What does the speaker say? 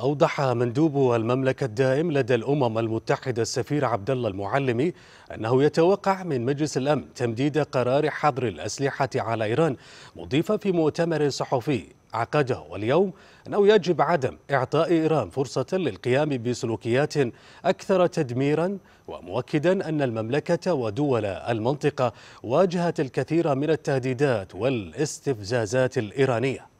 أوضح مندوب المملكة الدائم لدى الأمم المتحدة السفير عبد الله المعلمي أنه يتوقع من مجلس الأمن تمديد قرار حظر الأسلحة على إيران مضيفا في مؤتمر صحفي عقده اليوم أنه يجب عدم إعطاء إيران فرصة للقيام بسلوكيات أكثر تدميرا ومؤكدا أن المملكة ودول المنطقة واجهت الكثير من التهديدات والاستفزازات الإيرانية